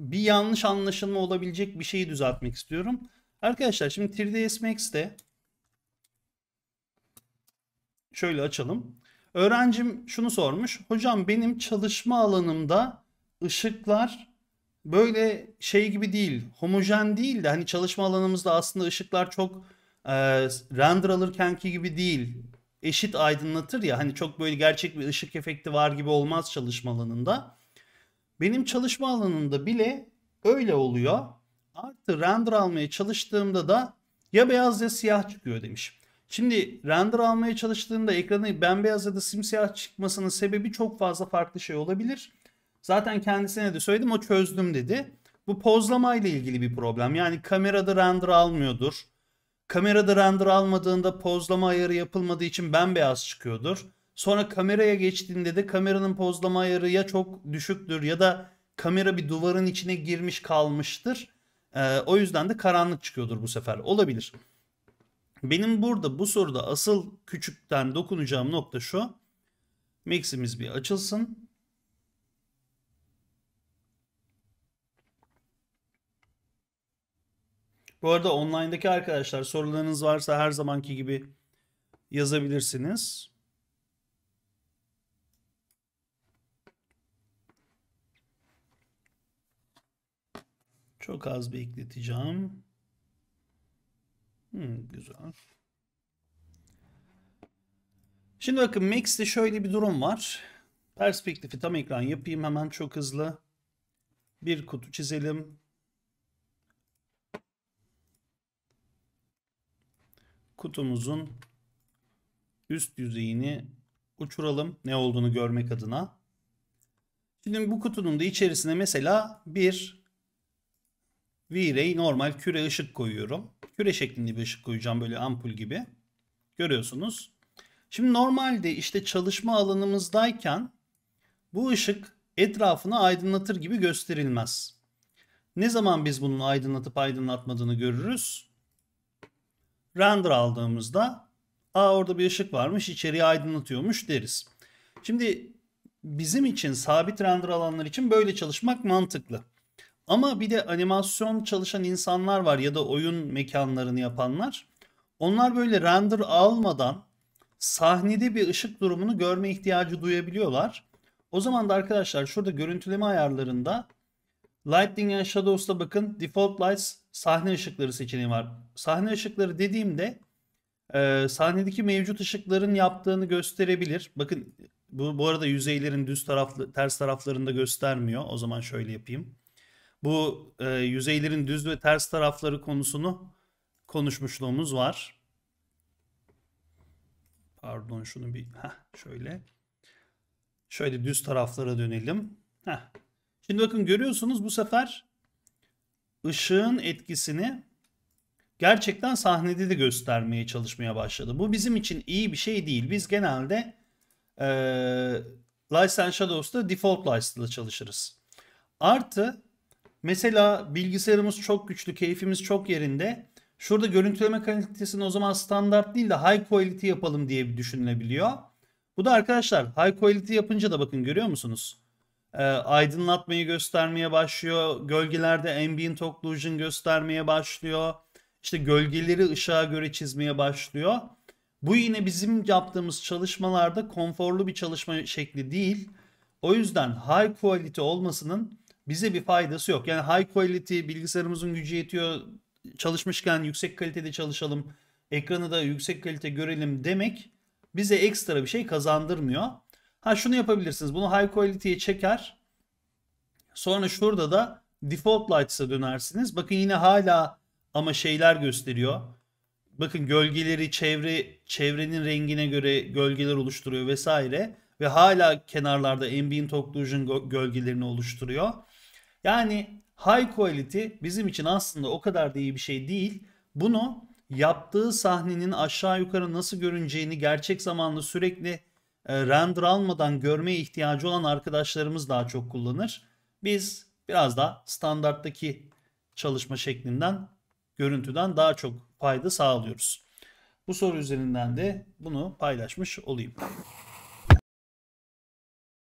bir yanlış anlaşılma olabilecek bir şeyi düzeltmek istiyorum. Arkadaşlar şimdi 3ds Max'te şöyle açalım. Öğrencim şunu sormuş. Hocam benim çalışma alanımda ışıklar böyle şey gibi değil, homojen değil de hani çalışma alanımızda aslında ışıklar çok e, render alırkenki gibi değil. Eşit aydınlatır ya hani çok böyle gerçek bir ışık efekti var gibi olmaz çalışma alanında. Benim çalışma alanında bile öyle oluyor. Artı render almaya çalıştığımda da ya beyaz ya siyah çıkıyor demiş. Şimdi render almaya çalıştığında ekranı bembeyaz ya da simsiyah çıkmasının sebebi çok fazla farklı şey olabilir. Zaten kendisine de söyledim o çözdüm dedi. Bu pozlama ile ilgili bir problem. Yani kamerada render almıyordur. Kamerada render almadığında pozlama ayarı yapılmadığı için bembeyaz çıkıyordur. Sonra kameraya geçtiğinde de kameranın pozlama ayarı ya çok düşüktür ya da kamera bir duvarın içine girmiş kalmıştır. Ee, o yüzden de karanlık çıkıyordur bu sefer. Olabilir. Benim burada bu soruda asıl küçükten dokunacağım nokta şu. Miximiz bir açılsın. Bu arada online'daki arkadaşlar sorularınız varsa her zamanki gibi yazabilirsiniz. Çok az bekleteceğim. Hmm, güzel. Şimdi bakın Max'te şöyle bir durum var. Perspektifi tam ekran yapayım hemen çok hızlı. Bir kutu çizelim. Kutumuzun üst yüzeyini uçuralım ne olduğunu görmek adına. Şimdi bu kutunun da içerisine mesela bir V-Ray normal küre ışık koyuyorum. Küre şeklinde bir ışık koyacağım böyle ampul gibi. Görüyorsunuz. Şimdi normalde işte çalışma alanımızdayken bu ışık etrafını aydınlatır gibi gösterilmez. Ne zaman biz bunun aydınlatıp aydınlatmadığını görürüz? Render aldığımızda aa orada bir ışık varmış içeriği aydınlatıyormuş deriz. Şimdi bizim için sabit render alanlar için böyle çalışmak mantıklı. Ama bir de animasyon çalışan insanlar var ya da oyun mekanlarını yapanlar. Onlar böyle render almadan sahnede bir ışık durumunu görme ihtiyacı duyabiliyorlar. O zaman da arkadaşlar şurada görüntüleme ayarlarında Lighting and Shadows'ta bakın Default Lights sahne ışıkları seçeneği var. Sahne ışıkları dediğimde e, sahnedeki mevcut ışıkların yaptığını gösterebilir. Bakın bu, bu arada yüzeylerin düz taraflı, ters taraflarında göstermiyor. O zaman şöyle yapayım bu e, yüzeylerin düz ve ters tarafları konusunu konuşmuşluğumuz var. Pardon şunu bir heh, şöyle. Şöyle düz taraflara dönelim. Heh. Şimdi bakın görüyorsunuz bu sefer ışığın etkisini gerçekten sahnede de göstermeye çalışmaya başladı. Bu bizim için iyi bir şey değil. Biz genelde e, Lights and Shadows'ta default light'la çalışırız. Artı Mesela bilgisayarımız çok güçlü, keyfimiz çok yerinde. Şurada görüntüleme kalitesini o zaman standart değil de high quality yapalım diye bir düşünülebiliyor. Bu da arkadaşlar high quality yapınca da bakın görüyor musunuz? E, aydınlatmayı göstermeye başlıyor. Gölgelerde ambient occlusion göstermeye başlıyor. İşte gölgeleri ışığa göre çizmeye başlıyor. Bu yine bizim yaptığımız çalışmalarda konforlu bir çalışma şekli değil. O yüzden high quality olmasının bize bir faydası yok. Yani high quality bilgisayarımızın gücü yetiyor. Çalışmışken yüksek kalitede çalışalım. Ekranı da yüksek kalite görelim demek bize ekstra bir şey kazandırmıyor. Ha şunu yapabilirsiniz. Bunu high quality'ye çeker. Sonra şurada da default lights'a dönersiniz. Bakın yine hala ama şeyler gösteriyor. Bakın gölgeleri çevre çevrenin rengine göre gölgeler oluşturuyor vesaire ve hala kenarlarda ambient occlusion gölgelerini oluşturuyor. Yani high quality bizim için aslında o kadar da iyi bir şey değil. Bunu yaptığı sahnenin aşağı yukarı nasıl görüneceğini gerçek zamanlı sürekli e, render almadan görmeye ihtiyacı olan arkadaşlarımız daha çok kullanır. Biz biraz daha standarttaki çalışma şeklinden, görüntüden daha çok fayda sağlıyoruz. Bu soru üzerinden de bunu paylaşmış olayım.